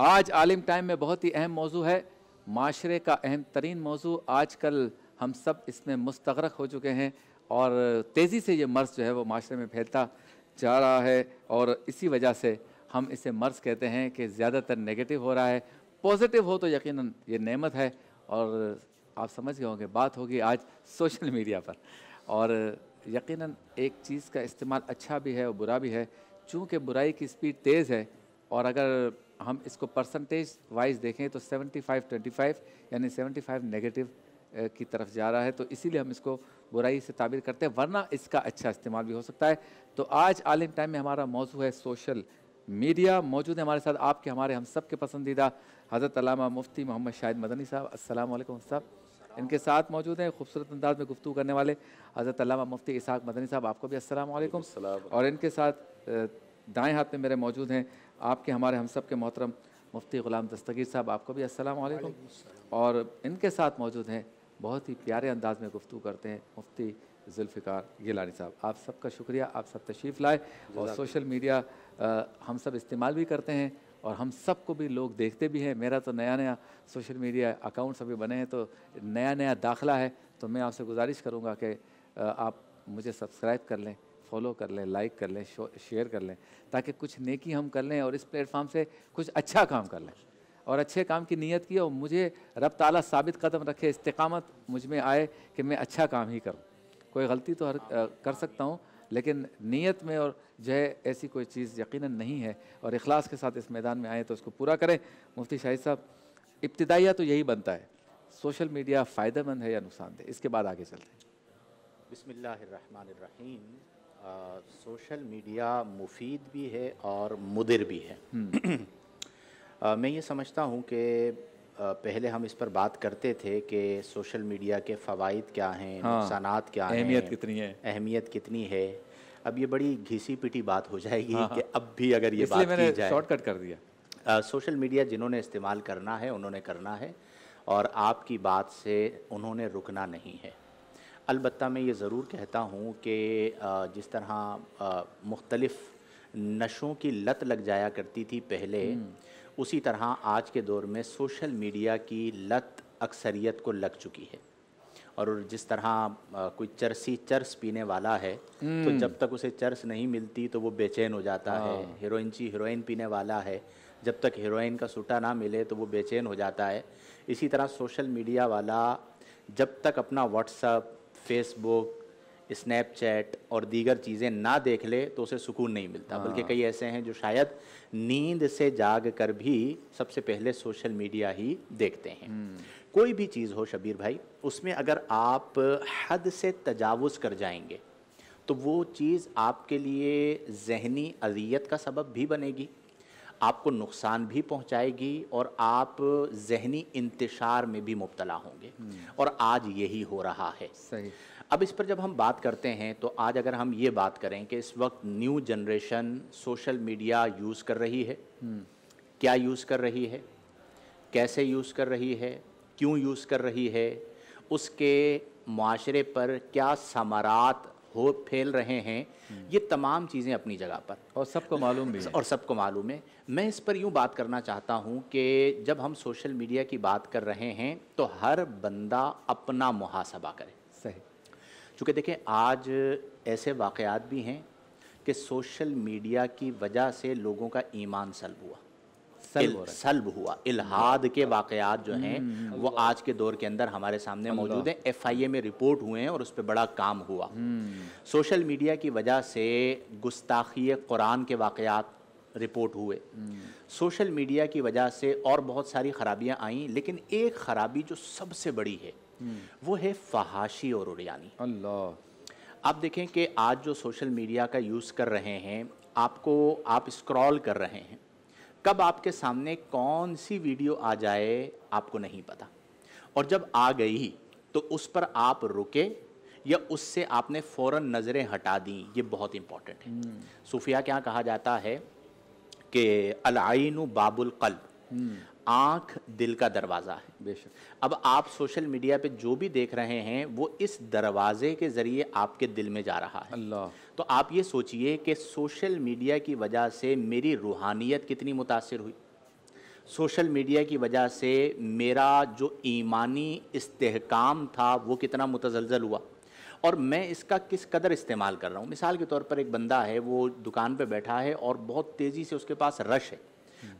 आज आलिम टाइम में बहुत ही अहम मौजू है माशरे का अहम तरीन मौजू आज कल हम सब इसमें मुस्तरक हो चुके हैं और तेज़ी से ये मर्ज़ जो है वो माशरे में फैलता जा रहा है और इसी वजह से हम इसे मर्ज़ कहते हैं कि ज़्यादातर नेगेटिव हो रहा है पॉजिटिव हो तो यकीन ये नेमत है और आप समझ गए होंगे बात होगी आज सोशल मीडिया पर और यकीन एक चीज़ का इस्तेमाल अच्छा भी है और बुरा भी है चूँकि बुराई की स्पीड तेज़ है और अगर हम इसको परसेंटेज वाइज देखें तो 75 25 यानी 75 नेगेटिव की तरफ जा रहा है तो इसीलिए हम इसको बुराई से ताबीर करते हैं वरना इसका अच्छा इस्तेमाल भी हो सकता है तो आज आलिम टाइम में हमारा मौजू है सोशल मीडिया मौजूद है हमारे साथ आपके हमारे हम सब के पसंदीदा हज़रत अलामा मुफ्ती मोहम्मद शाहिद मदनी साहब असल साहब इनके साथ मौजूद हैं खूबसूरत अंदाज में गुफ्तु करने वाले हज़रत अलामा मुफ्ती इसाक मदनी साहब आपको भी असलम और इनके साथ दाएँ हाथ में मेरे मौजूद हैं आपके हमारे हम सब के मोहतरम मुफ्ती ग़ुलाम दस्तगीर साहब आपको भी अस्सलाम वालेकुम और इनके साथ मौजूद हैं बहुत ही प्यारे अंदाज में गुफ्तु करते हैं मुफ्ती जुल्फ़िकार गिलानी साहब आप सबका शुक्रिया आप सब तशरीफ़ लाए और सोशल मीडिया आ, हम सब इस्तेमाल भी करते हैं और हम सबको भी लोग देखते भी हैं मेरा तो नया नया सोशल मीडिया अकाउंट्स अभी बने हैं तो नया नया दाखिला है तो मैं आपसे गुजारिश करूँगा कि आप मुझे सब्सक्राइब कर लें फॉलो कर लें लाइक कर लें शेयर कर लें ताकि कुछ नेकी हम कर लें और इस प्लेटफॉर्म से कुछ अच्छा काम कर लें और अच्छे काम की नीयत की और मुझे रब ताला साबित कदम रखे इस्तकामत मुझ में आए कि मैं अच्छा काम ही करूँ कोई गलती तो हर कर सकता हूँ लेकिन नीयत में और जो है ऐसी कोई चीज़ यकीन नहीं है और इखलास के साथ इस मैदान में आए तो उसको पूरा करें मुफ्ती शाहिद साहब इब्तदाइया तो यही बनता है सोशल मीडिया फ़ायदेमंद है या नुकसानदेह इसके बाद आगे चलते हैं बसमिल्लर सोशल मीडिया मुफीद भी है और मुदिर भी है हम्म। आ, मैं ये समझता हूँ कि पहले हम इस पर बात करते थे कि सोशल मीडिया के फ़वाद क्या हैं हाँ, नुकसान क्या हैं अहमियत कितनी है अहमियत कितनी है अब ये बड़ी घिसी पिटी बात हो जाएगी हाँ, हाँ। कि अब भी अगर ये बात मैंने की जाए शॉर्टकट कर दिया आ, सोशल मीडिया जिन्होंने इस्तेमाल करना है उन्होंने करना है और आपकी बात से उन्होंने रुकना नहीं है अलबत् मैं ये ज़रूर कहता हूँ कि जिस तरह मुख्तलफ़ नशों की लत लग जाया करती थी पहले हम्म। उसी तरह आज के दौर में सोशल मीडिया की लत अक्सरियत को लग चुकी है और जिस तरह कोई चरसी चर्स पीने वाला है तो हम्म। जब तक उसे चर्स नहीं मिलती तो वो बेचैन हो जाता है हाँ। हीरोइन ची हीरोइन पीने वाला है जब तक हीरोइन का सूटा ना मिले तो वो बेचैन हो जाता है इसी तरह सोशल मीडिया वाला जब तक अपना व्हाट्सअप फेसबुक स्नैपचैट और दीगर चीज़ें ना देख ले तो उसे सुकून नहीं मिलता बल्कि हाँ। कई ऐसे हैं जो शायद नींद से जाग कर भी सबसे पहले सोशल मीडिया ही देखते हैं हम्म। कोई भी चीज़ हो शबीर भाई उसमें अगर आप हद से तजावज़ कर जाएंगे तो वो चीज़ आपके लिए जहनी अजियत का सबब भी बनेगी आपको नुकसान भी पहुंचाएगी और आप जहनी इंतशार में भी मुबतला होंगे हम्म। और आज यही हो रहा है सही अब इस पर जब हम बात करते हैं तो आज अगर हम ये बात करें कि इस वक्त new generation social media use कर रही है हम्म। क्या यूज़ कर रही है कैसे यूज़ कर रही है क्यों यूज़ कर रही है उसके माशरे पर क्या समारात हो फैल रहे हैं ये तमाम चीज़ें अपनी जगह पर और सबको मालूम भी और सबको मालूम है मैं इस पर यूँ बात करना चाहता हूँ कि जब हम सोशल मीडिया की बात कर रहे हैं तो हर बंदा अपना मुहासबा करे सही चूँकि देखें आज ऐसे वाक़ात भी हैं कि सोशल मीडिया की वजह से लोगों का ईमान सलब हुआ सल्ब, सल्ब हुआ इलाहाद के वाकयात जो हैं हम्म, हम्म, वो आज के दौर के अंदर हमारे सामने मौजूद हैं एफआईए में रिपोर्ट हुए हैं और उस पर बड़ा काम हुआ हम्म। सोशल मीडिया की वजह से गुस्ताखी कुरान के वाकयात रिपोर्ट हुए सोशल मीडिया की वजह से और बहुत सारी खराबियां आई लेकिन एक खराबी जो सबसे बड़ी है वो है फहाशी और उरियानी अल्लाह आप देखें कि आज जो सोशल मीडिया का यूज़ कर रहे हैं आपको आप स्क्रॉल कर रहे हैं कब आपके सामने कौन सी वीडियो आ जाए आपको नहीं पता और जब आ गई तो उस पर आप रुके या उससे आपने फ़ौरन नज़रें हटा दी ये बहुत इम्पॉर्टेंट है hmm. सूफिया क्या कहा जाता है कि अलाइन बाबुल कल्ब हम्म। आंख दिल का दरवाज़ा है बेशक अब आप सोशल मीडिया पे जो भी देख रहे हैं वो इस दरवाजे के ज़रिए आपके दिल में जा रहा है अल्लाह तो आप ये सोचिए कि सोशल मीडिया की वजह से मेरी रूहानियत कितनी मुतासर हुई सोशल मीडिया की वजह से मेरा जो ईमानी इस्तेकाम था वो कितना मुतजलजल हुआ और मैं इसका किस कदर इस्तेमाल कर रहा हूँ मिसाल के तौर पर एक बंदा है वो दुकान पे बैठा है और बहुत तेज़ी से उसके पास रश है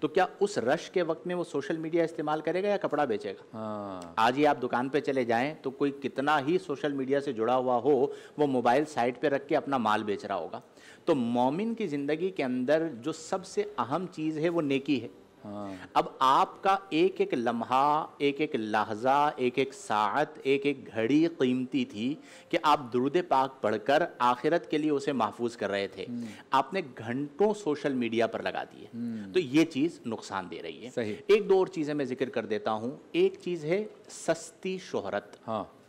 तो क्या उस रश के वक्त में वो सोशल मीडिया इस्तेमाल करेगा या कपड़ा बेचेगा हाँ। आज ही आप दुकान पे चले जाएं तो कोई कितना ही सोशल मीडिया से जुड़ा हुआ हो वो मोबाइल साइट पे रख के अपना माल बेच रहा होगा तो मोमिन की ज़िंदगी के अंदर जो सबसे अहम चीज़ है वो नेकी है हाँ। अब आपका एक एक लम्हा एक एक लहजा एक एक साहत एक एक घड़ी कीमती थी कि आप दुरुद पाक पढ़कर आखिरत के लिए उसे महफूज कर रहे थे हम्म। आपने घंटों सोशल मीडिया पर लगा दिए हम्म। तो ये चीज़ नुकसान दे रही है एक दो और चीज़ें मैं जिक्र कर देता हूँ एक चीज़ है सस्ती शोहरत हाँ